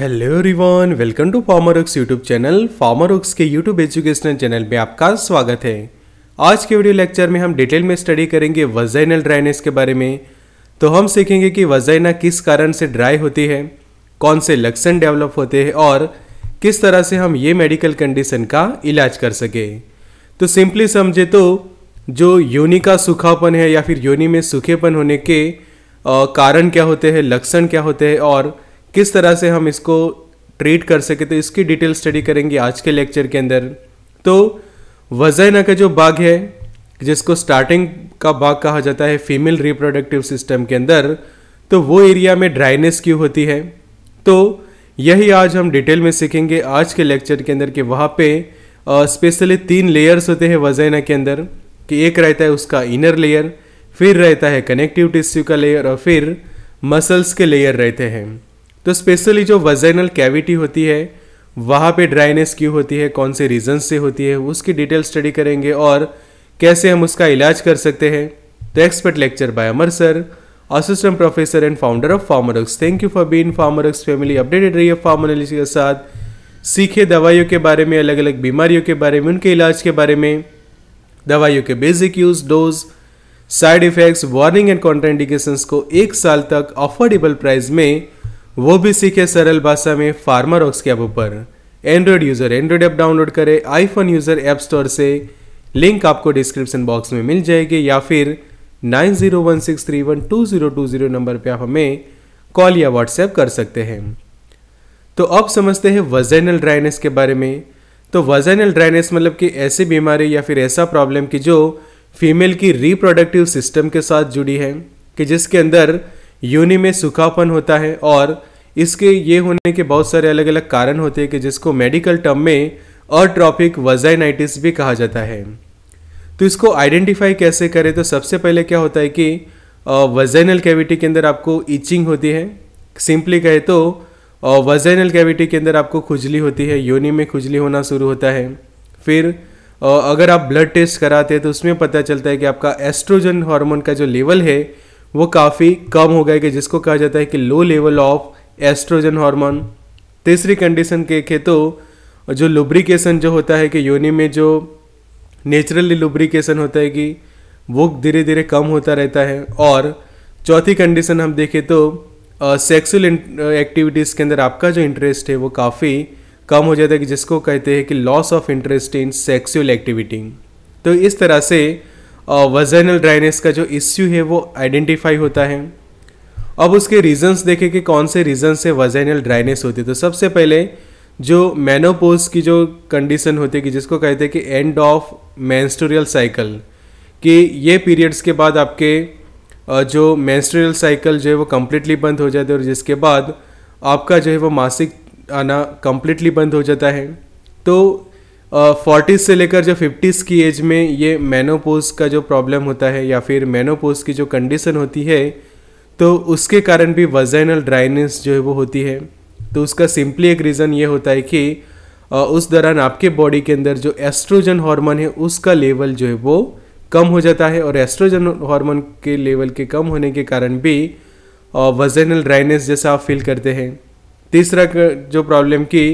hello रिवान welcome to Pharmarox YouTube channel Pharmarox के YouTube educational channel में आपका स्वागत है आज के वीडियो लेक्चर में हम डिटेल में स्टडी करेंगे वजाइनल ड्राइनेस के बारे में तो हम सीखेंगे कि वजाइना किस कारण से ड्राई होती है कौन से लक्षण डेवलप होते हैं और किस तरह से हम ये मेडिकल कंडीशन का इलाज कर सके तो सिंपली समझे तो जो योनि का सूखापन है या फिर योनि में सूखेपन होने के कारण क्या होते हैं लक्षण क्या होते हैं और किस तरह से हम इसको ट्रीट कर सके तो इसकी डिटेल स्टडी करेंगे आज के लेक्चर के अंदर तो वजैना का जो बाघ है जिसको स्टार्टिंग का बाग कहा जाता है फीमेल रिप्रोडक्टिव सिस्टम के अंदर तो वो एरिया में ड्राइनेस क्यों होती है तो यही आज हम डिटेल में सीखेंगे आज के लेक्चर के अंदर कि वहाँ पे स्पेशली तीन लेयर्स होते हैं वजैना के अंदर कि एक रहता है उसका इनर लेयर फिर रहता है कनेक्टिव टिश्यू का लेयर और फिर मसल्स के लेयर रहते हैं तो स्पेशली जो वजाइनल कैविटी होती है वहाँ पे ड्राइनेस क्यों होती है कौन से रीज़न से होती है उसकी डिटेल स्टडी करेंगे और कैसे हम उसका इलाज कर सकते हैं तो expert lecture by Amar sir assistant professor and founder of Pharmarox thank you for being Pharmarox family updated रही है फार्मोनोलॉजी के साथ सीखे दवाइयों के बारे में अलग अलग बीमारियों के बारे में उनके इलाज के बारे में दवाइयों के basic use dose side effects warning and contraindications को एक साल तक अफोर्डेबल प्राइस में वो भी सीखे सरल भाषा में फार्मर ऑक्स के ऊपर android user android app download करें आईफोन यूज़र ऐप स्टोर से लिंक आपको डिस्क्रिप्शन बॉक्स में मिल जाएगी या फिर 9016312020 नंबर पे आप हमें कॉल या व्हाट्सएप कर सकते हैं तो अब समझते हैं वजाइनल ड्राइनेस के बारे में तो वजाइनल ड्राइनेस मतलब कि ऐसी बीमारी या फिर ऐसा प्रॉब्लम कि जो फीमेल की रिप्रोडक्टिव सिस्टम के साथ जुड़ी है कि जिसके अंदर योनि में सूखापन होता है और इसके ये होने के बहुत सारे अलग अलग कारण होते हैं कि जिसको मेडिकल टर्म में अट्रॉपिक वजाइनाइटिस भी कहा जाता है तो इसको आइडेंटिफाई कैसे करें तो सबसे पहले क्या होता है कि वजाइनल कैविटी के अंदर आपको ईचिंग होती है सिंपली कहे तो वजाइनल कैविटी के अंदर आपको खुजली होती है योनि में खुजली होना शुरू होता है फिर अगर आप ब्लड टेस्ट कराते हैं तो उसमें पता चलता है कि आपका एस्ट्रोजन हार्मोन का जो लेवल है वो काफ़ी कम हो गया कि जिसको कहा जाता है कि low level of estrogen hormone तीसरी कंडीशन के तो जो लुब्रिकेशन जो होता है कि योनि में जो नेचुरली लुब्रिकेशन होता है कि वो धीरे धीरे कम होता रहता है और चौथी कंडीशन हम देखें तो सेक्सुअल एक्टिविटीज़ के अंदर आपका जो इंटरेस्ट है वो काफ़ी कम हो जाता है कि जिसको कहते हैं कि loss of interest in sexual activity तो इस तरह से वजनल ड्राइनेस का जो इश्यू है वो आइडेंटिफाई होता है अब उसके रीजंस देखें कि कौन से रीज़न से वजनल ड्राइनेस होती है तो सबसे पहले जो मेनोपोज की जो कंडीशन होती है कि जिसको कहते हैं कि एंड ऑफ मैंस्टोरियल साइकिल कि ये पीरियड्स के बाद आपके जो मैंस्टोरियल साइकिल जो है वो कम्प्लीटली बंद हो जाते है और जिसके बाद आपका जो है वो मासिक आना कम्प्लीटली बंद हो जाता है तो फोर्टीज़ uh, से लेकर जो फिफ्टीज़ की एज में ये मेनोपोज का जो प्रॉब्लम होता है या फिर मेनोपोज की जो कंडीशन होती है तो उसके कारण भी वजाइनल ड्राइनेस जो है वो होती है तो उसका सिंपली एक रीज़न ये होता है कि uh, उस दौरान आपके बॉडी के अंदर जो एस्ट्रोजन हार्मोन है उसका लेवल जो है वो कम हो जाता है और एस्ट्रोजन हार्मोन के लेवल के कम होने के कारण भी वजाइनल ड्राइनेस जैसा आप फील करते हैं तीसरा जो प्रॉब्लम की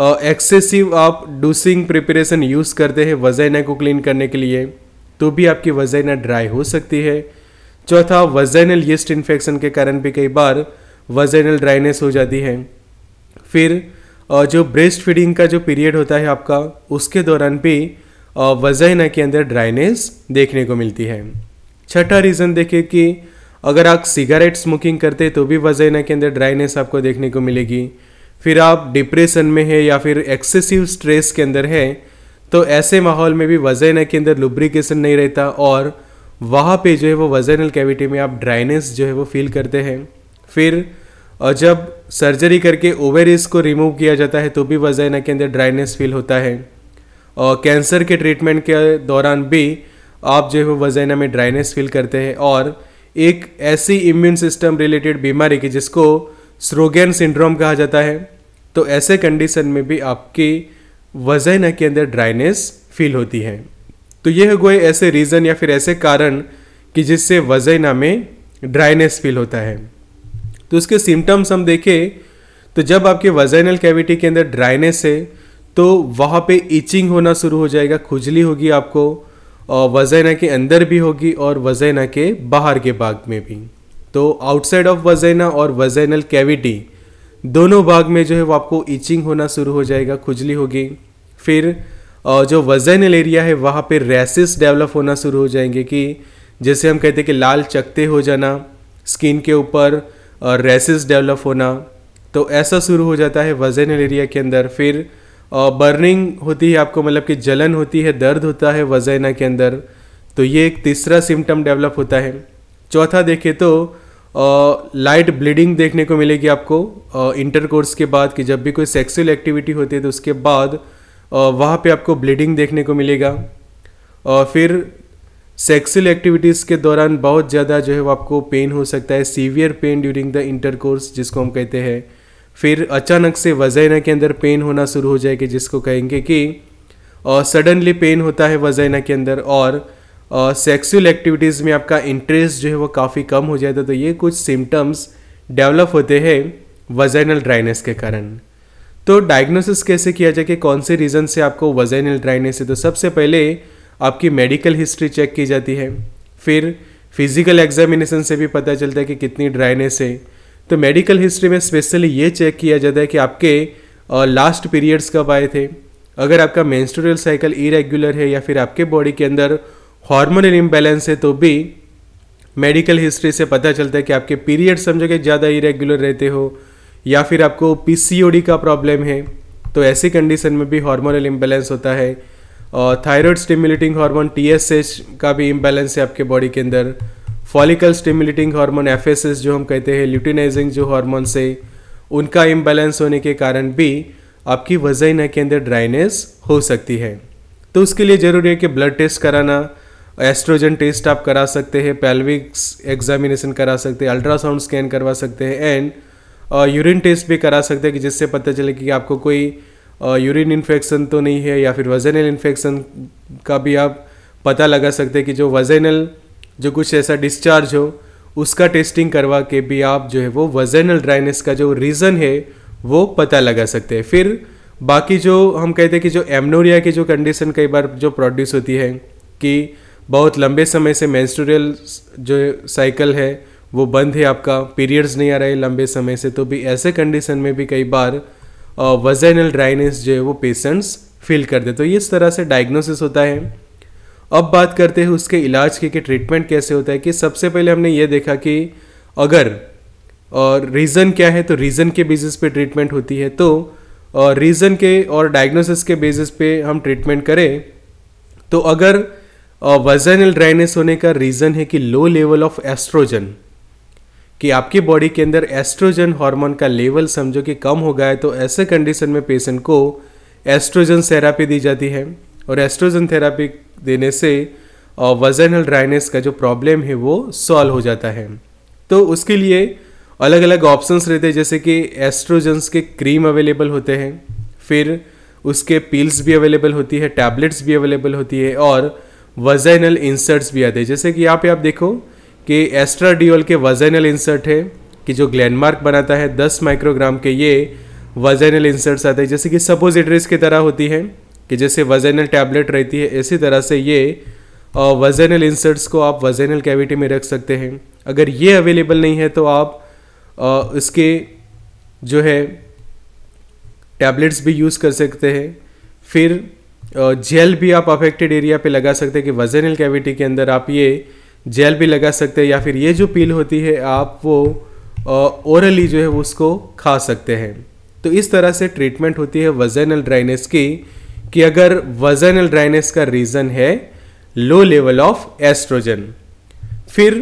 एक्सेसिव आप डूसिंग प्रिपरेशन यूज़ करते हैं वजाइना को क्लीन करने के लिए तो भी आपकी वजाइना ड्राई हो सकती है चौथा वजाइनल यस्ट इन्फेक्शन के कारण भी कई बार वजाइनल ड्राइनेस हो जाती है फिर uh, जो ब्रेस्ट फीडिंग का जो पीरियड होता है आपका उसके दौरान भी uh, वजाइना के अंदर ड्राइनेस देखने को मिलती है छठा रीज़न देखिए कि अगर आप सिगारेट स्मोकिंग करते तो भी वजाइना के अंदर ड्राइनेस आपको देखने को मिलेगी फिर आप डिप्रेशन में है या फिर एक्सेसिव स्ट्रेस के अंदर है तो ऐसे माहौल में भी वजैना के अंदर लुब्रिकेशन नहीं रहता और वहाँ पे जो है वो वजनल कैविटी में आप ड्राइनेस जो है वो फील करते हैं फिर और जब सर्जरी करके ओवेरिस को रिमूव किया जाता है तो भी वजन के अंदर ड्राइनेस फील होता है और कैंसर के ट्रीटमेंट के दौरान भी आप जो है वो वजैना में ड्राइनेस फील करते हैं और एक ऐसी इम्यून सिस्टम रिलेटेड बीमारी की जिसको स्रोगेन सिंड्रोम कहा जाता है तो ऐसे कंडीशन में भी आपके वजन के अंदर ड्राइनेस फील होती है तो ये हो गए ऐसे रीज़न या फिर ऐसे कारण कि जिससे वजैना में ड्राइनेस फील होता है तो उसके सिम्टम्स हम देखें तो जब आपके वजनल कैविटी के अंदर ड्राइनेस है तो वहाँ पे इचिंग होना शुरू हो जाएगा खुजली होगी आपको और वजैना के अंदर भी होगी और वजैना के बाहर के भाग में भी तो आउटसाइड ऑफ वजैना और वजैनल कैविटी दोनों भाग में जो है वो आपको ईचिंग होना शुरू हो जाएगा खुजली होगी फिर जो वजैनल एरिया है वहाँ पे रैसेस डेवलप होना शुरू हो जाएंगे कि जैसे हम कहते हैं कि लाल चकते हो जाना स्किन के ऊपर रैसेस डेवलप होना तो ऐसा शुरू हो जाता है वजैनल एरिया के अंदर फिर बर्निंग होती है आपको मतलब कि जलन होती है दर्द होता है वजैना के अंदर तो ये एक तीसरा सिम्टम डेवलप होता है चौथा देखें तो लाइट uh, ब्लीडिंग देखने को मिलेगी आपको इंटर uh, कोर्स के बाद कि जब भी कोई सेक्सुअल एक्टिविटी होती है तो उसके बाद uh, वहाँ पे आपको ब्लीडिंग देखने को मिलेगा uh, फिर सेक्सुअल एक्टिविटीज़ के दौरान बहुत ज़्यादा जो है वो आपको पेन हो सकता है severe pain during the intercourse जिसको हम कहते हैं फिर अचानक से वजैना के अंदर पेन होना शुरू हो जाएगी जिसको कहेंगे कि सडनली पेन होता है वजैना के अंदर और सेक्सुअल एक्टिविटीज़ में आपका इंटरेस्ट जो है वो काफ़ी कम हो जाता है तो ये कुछ सिम्टम्स डेवलप होते हैं वजाइनल ड्राइनेस के कारण तो डायग्नोसिस कैसे किया जाए कि कौन से रीज़न से आपको वजाइनल ड्राइनेस है तो सबसे पहले आपकी मेडिकल हिस्ट्री चेक की जाती है फिर फिजिकल एग्जामिनेशन से भी पता चलता है कि कितनी ड्राइनेस है तो मेडिकल हिस्ट्री में स्पेशली ये चेक किया जाता है कि आपके लास्ट पीरियड्स कब आए थे अगर आपका मेंस्ट्रुअल साइकिल इरेगुलर है या फिर आपके बॉडी के अंदर हार्मोनल इम्बैलेंस है तो भी मेडिकल हिस्ट्री से पता चलता है कि आपके पीरियड समझो कि ज़्यादा इरेगुलर रहते हो या फिर आपको पीसीओडी का प्रॉब्लम है तो ऐसी कंडीशन में भी हार्मोनल इम्बैलेंस होता है और थायराइड स्टिमुलेटिंग हार्मोन टीएसएच का भी इम्बैलेंस है आपके बॉडी के अंदर फॉलिकल स्टिम्युलेटिंग हार्मोन एफएसएस जो हम कहते हैं ल्यूटिनाइजिंग जो हार्मोन से उनका इम्बैलेंस होने के कारण भी आपकी वजह के अंदर ड्राइनेस हो सकती है तो उसके लिए ज़रूरी है कि ब्लड टेस्ट कराना एस्ट्रोजन टेस्ट आप करा सकते हैं पैल्विक्स एग्जामिनेशन करा सकते हैं अल्ट्रासाउंड स्कैन करवा सकते हैं एंड यूरिन टेस्ट भी करा सकते हैं कि जिससे पता चले कि आपको कोई यूरिन इन्फेक्शन तो नहीं है या फिर वजनल इन्फेक्शन का भी आप पता लगा सकते हैं कि जो वजनल जो कुछ ऐसा डिस्चार्ज हो उसका टेस्टिंग करवा के भी आप जो है वो वजनल ड्राइनेस का जो रीज़न है वो पता लगा सकते हैं फिर बाकी जो हम कहते हैं कि जो एमनोरिया की जो कंडीशन कई बार जो प्रोड्यूस होती है कि बहुत लंबे समय से मेंस्ट्रुअल जो साइकिल है वो बंद है आपका पीरियड्स नहीं आ रहे लंबे समय से तो भी ऐसे कंडीशन में भी कई बार वजाइनल ड्राइनेस जो है वो पेशेंट्स फील कर दे तो इस तरह से डायग्नोसिस होता है अब बात करते हैं उसके इलाज के कि ट्रीटमेंट कैसे होता है कि सबसे पहले हमने ये देखा कि अगर और रीज़न क्या है तो रीज़न के बेसिस पे ट्रीटमेंट होती है तो रीज़न के और डायग्नोसिस के बेसिस पे हम ट्रीटमेंट करें तो अगर वजाइनल ड्राइनेस होने का रीज़न है कि लो लेवल ऑफ एस्ट्रोजन कि आपकी बॉडी के अंदर एस्ट्रोजन हार्मोन का लेवल समझो कि कम हो गया है तो ऐसे कंडीशन में पेशेंट को एस्ट्रोजन थेरापी दी जाती है और एस्ट्रोजन थेरापी देने से वजनल ड्राइनेस का जो प्रॉब्लम है वो सॉल्व हो जाता है तो उसके लिए अलग अलग ऑप्शंस रहते हैं जैसे कि एस्ट्रोजन्स के क्रीम अवेलेबल होते हैं फिर उसके पील्स भी अवेलेबल होती है टैबलेट्स भी अवेलेबल होती है और वजाइनल इंसर्ट्स भी आते हैं जैसे कि यहाँ पे आप देखो कि एस्ट्राडियोल के वजाइनल इंसर्ट है कि जो ग्लैंडमार्क बनाता है 10 माइक्रोग्राम के ये वजाइनल इंसर्ट्स आते हैं जैसे कि सपोजिटरीज की तरह होती है कि जैसे वजाइनल टैबलेट रहती है इसी तरह से ये वजाइनल इंसर्ट्स को आप वजाइनल कैविटी में रख सकते हैं अगर ये अवेलेबल नहीं है तो आप इसके जो है टैबलेट्स भी यूज़ कर सकते हैं फिर जेल भी आप अफेक्टेड एरिया पे लगा सकते हैं कि वजनल कैविटी के अंदर आप ये जेल भी लगा सकते हैं या फिर ये जो पील होती है आप वो ओरली जो है उसको खा सकते हैं तो इस तरह से ट्रीटमेंट होती है वजनल ड्राइनेस की कि अगर वजनल ड्राइनेस का रीज़न है लो लेवल ऑफ एस्ट्रोजन फिर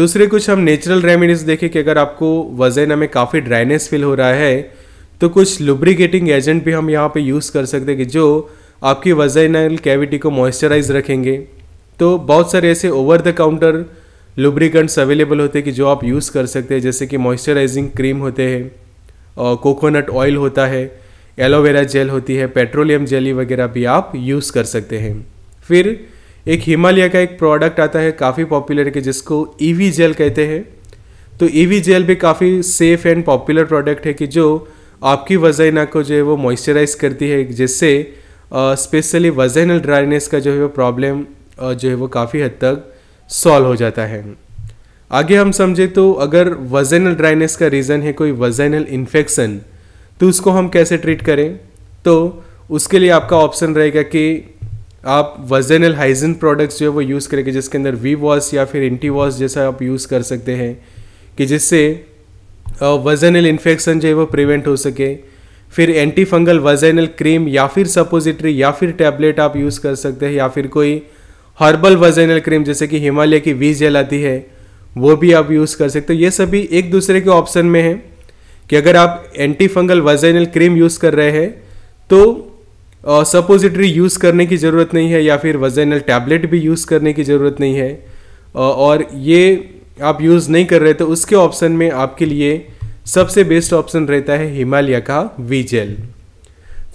दूसरे कुछ हम नेचुरल रेमेडीज़ देखें कि अगर आपको वजन में काफ़ी ड्राइनेस फील हो रहा है तो कुछ लुब्रिकेटिंग एजेंट भी हम यहाँ पे यूज़ कर सकते हैं कि जो आपकी वजाइनल कैविटी को मॉइस्चराइज रखेंगे तो बहुत सारे ऐसे over the counter lubricants available होते हैं कि जो आप यूज़ कर सकते हैं जैसे कि मॉइस्चराइजिंग क्रीम होते हैं और कोकोनट ऑयल होता है एलोवेरा जेल होती है पेट्रोलियम जेली वगैरह भी आप यूज़ कर सकते हैं फिर एक हिमालय का एक प्रोडक्ट आता है काफ़ी पॉपुलर के जिसको ईवी e जेल कहते हैं तो ईवी e जेल भी काफ़ी सेफ एंड पॉपुलर प्रोडक्ट है कि जो आपकी वजाइना को जो है वो मॉइस्चराइज करती है जिससे स्पेशली वजनल ड्राइनेस का जो है वो प्रॉब्लम जो है वो काफ़ी हद तक सॉल्व हो जाता है आगे हम समझे तो अगर वजनल ड्राइनेस का रीज़न है कोई वजनल इन्फेक्शन तो उसको हम कैसे ट्रीट करें तो उसके लिए आपका ऑप्शन रहेगा कि आप वजनल हाइजीन प्रोडक्ट्स जो है वो यूज़ करेंगे जिसके अंदर वी वॉश या फिर एंटी वॉश जैसा आप यूज़ कर सकते हैं कि जिससे वजनल इन्फेक्शन जो है वो प्रिवेंट हो सके फिर एंटी फंगल वजाइनल क्रीम या फिर सपोजिटरी या फिर टैबलेट आप यूज़ कर सकते हैं या फिर कोई हर्बल वजाइनल क्रीम जैसे कि हिमालय की वी जेल आती है वो भी आप यूज़ कर सकते हो ये सभी एक दूसरे के ऑप्शन में है कि अगर आप anti fungal vaginal cream use कर रहे हैं तो सपोजिटरी यूज़ करने की ज़रूरत नहीं है या फिर वजाइनल टैबलेट भी यूज़ करने की ज़रूरत नहीं है uh, और ये आप यूज़ नहीं कर रहे तो उसके ऑप्शन में आपके लिए सबसे बेस्ट ऑप्शन रहता है हिमालय का वी जेल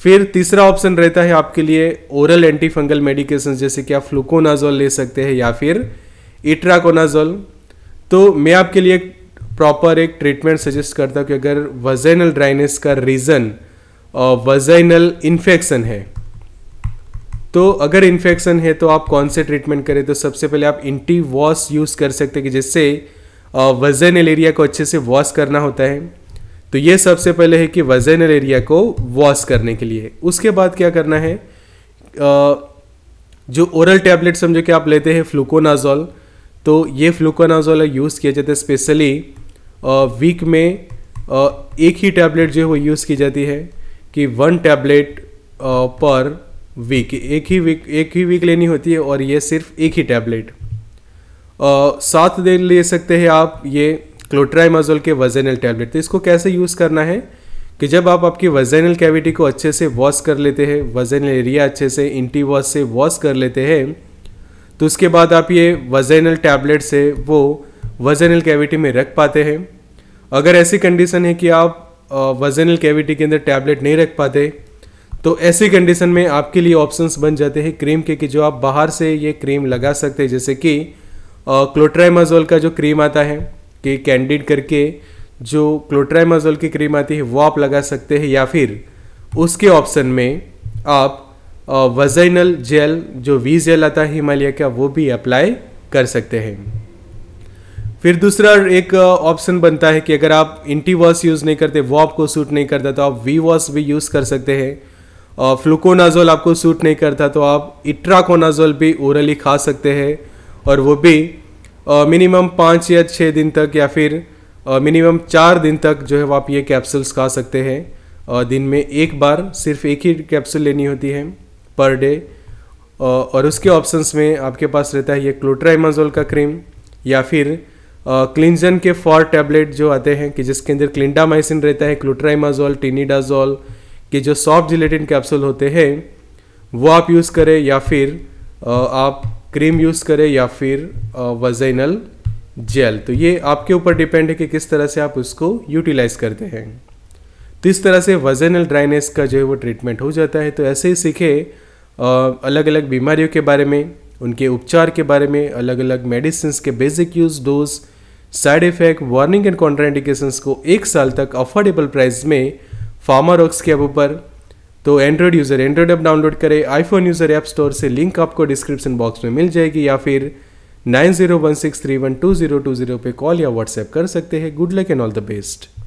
फिर तीसरा ऑप्शन रहता है आपके लिए ओरल एंटीफंगल मेडिकेशन जैसे कि आप फ्लूकोनाजोल ले सकते हैं या फिर इट्राकोनाजोल तो मैं आपके लिए प्रॉपर एक ट्रीटमेंट सजेस्ट करता हूँ कि अगर वजैनल ड्राइनेस का रीज़न वजैनल इन्फेक्शन है तो अगर इन्फेक्शन है तो आप कौन से ट्रीटमेंट करें तो सबसे पहले आप इंटी वॉश यूज़ कर सकते हैं कि जिससे वजन एरिया को अच्छे से वॉश करना होता है तो ये सबसे पहले है कि वजन एरिया को वॉश करने के लिए उसके बाद क्या करना है जो ओरल टैबलेट समझो कि आप लेते हैं फ्लूकोनाजोल तो ये फ्लूकोनाजोल यूज़ किया जाता है स्पेशली वीक में एक ही टैबलेट जो है वो यूज़ की जाती है कि वन टैबलेट पर वीक एक ही वीक एक ही वीक लेनी होती है और ये सिर्फ एक ही टैबलेट साथ दे ले सकते हैं आप ये क्लोट्राइमाजोल के वजेनल टैबलेट तो इसको कैसे यूज़ करना है कि जब आप आपकी वजेनल कैविटी को अच्छे से वॉश कर लेते हैं वजेनल एरिया अच्छे से इंटी वॉश से वॉश कर लेते हैं तो उसके बाद आप ये वजेनल टैबलेट से वो वजेनल कैविटी में रख पाते हैं अगर ऐसी कंडीशन है कि आप वजेनल कैविटी के अंदर टैबलेट नहीं रख पाते तो ऐसी कंडीशन में आपके लिए ऑप्शंस बन जाते हैं क्रीम के कि जो आप बाहर से ये क्रीम लगा सकते हैं जैसे कि क्लोट्राइमाजोल का जो क्रीम आता है कि कैंडिड करके जो क्लोट्राइमाजोल की क्रीम आती है वो आप लगा सकते हैं या फिर उसके ऑप्शन में आप वजाइनल जेल जो वी जेल आता है हिमालय का वो भी अप्लाई कर सकते हैं फिर दूसरा एक ऑप्शन बनता है कि अगर आप इंटी वॉश यूज़ नहीं करते वो आपको सूट नहीं करता तो आप वी वॉश भी यूज़ कर सकते हैं फ्लूकोनाजोल आपको सूट नहीं करता तो आप इट्राकोनाजोल भी ओरली खा सकते हैं और वो भी मिनिमम पाँच या छः दिन तक या फिर मिनिमम चार दिन तक जो है आप ये कैप्सूल्स खा सकते हैं दिन में एक बार सिर्फ एक ही कैप्सूल लेनी होती है पर डे और उसके ऑप्शंस में आपके पास रहता है ये क्लोट्राइमाजोल का क्रीम या फिर क्लिनजन के फॉर टैबलेट जो आते हैं कि जिसके अंदर क्लिंडामाइसिन रहता है क्लोट्राइमाजोल टीनिडाज़ोल के जो सॉफ्ट जिलेटिन कैप्सूल होते हैं वो आप यूज़ करें या फिर आप क्रीम यूज़ करें या फिर वजैनल जेल तो ये आपके ऊपर डिपेंड है कि किस तरह से आप उसको यूटिलाइज करते हैं तो इस तरह से वजैनल ड्राइनेस का जो है वो ट्रीटमेंट हो जाता है तो ऐसे ही सीखे अलग अलग बीमारियों के बारे में उनके उपचार के बारे में अलग अलग मेडिसिन के basic use dose side effect warning and contraindications को एक साल तक अफोर्डेबल प्राइस में फार्मा रॉक्स के ऊपर तो android user android app download करें आईफोन यूज़र ऐप स्टोर से लिंक आपको डिस्क्रिप्शन बॉक्स में मिल जाएगी या फिर nine zero one six three one two zero two zero पे कॉल या व्हाट्सएप कर सकते हैं good luck and all the best